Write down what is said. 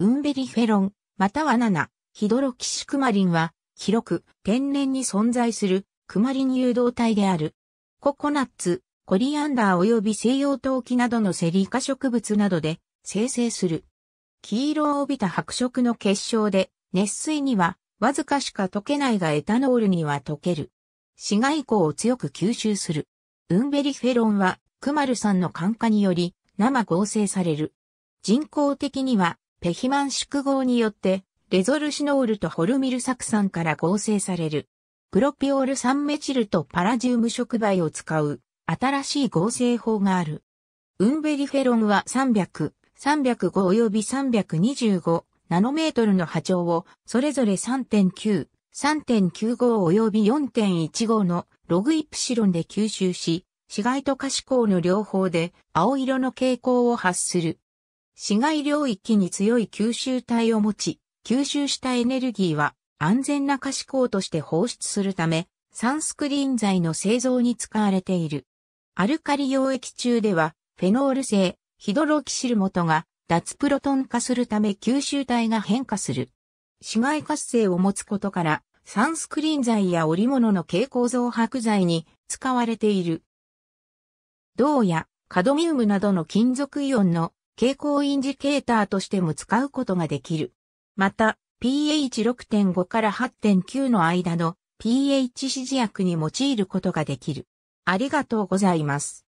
ウンベリフェロン、またはナ、ヒドロキシクマリンは、広く天然に存在するクマリン誘導体である。ココナッツ、コリアンダー及び西洋陶器などのセリカ植物などで生成する。黄色を帯びた白色の結晶で、熱水にはわずかしか溶けないがエタノールには溶ける。紫外光を強く吸収する。ウンベリフェロンはクマルさんの感化により生合成される。人工的にはペヒマン縮合によって、レゾルシノールとホルミル酢酸から合成される。プロピオール酸メチルとパラジウム触媒を使う新しい合成法がある。ウンベリフェロンは300、305及び325ナノメートルの波長をそれぞれ3.9、3.95及び4.15のログイプシロンで吸収し、紫外と可視光の両方で青色の傾向を発する。市街領域に強い吸収体を持ち、吸収したエネルギーは安全な可視光として放出するため、サンスクリーン剤の製造に使われている。アルカリ溶液中では、フェノール製、ヒドロキシル元が脱プロトン化するため吸収体が変化する。紫外活性を持つことから、サンスクリーン剤や織物の蛍光増白剤に使われている。銅やカドミウムなどの金属イオンの傾向インジケーターとしても使うことができる。また、pH6.5 から8.9の間の pH 指示薬に用いることができる。ありがとうございます。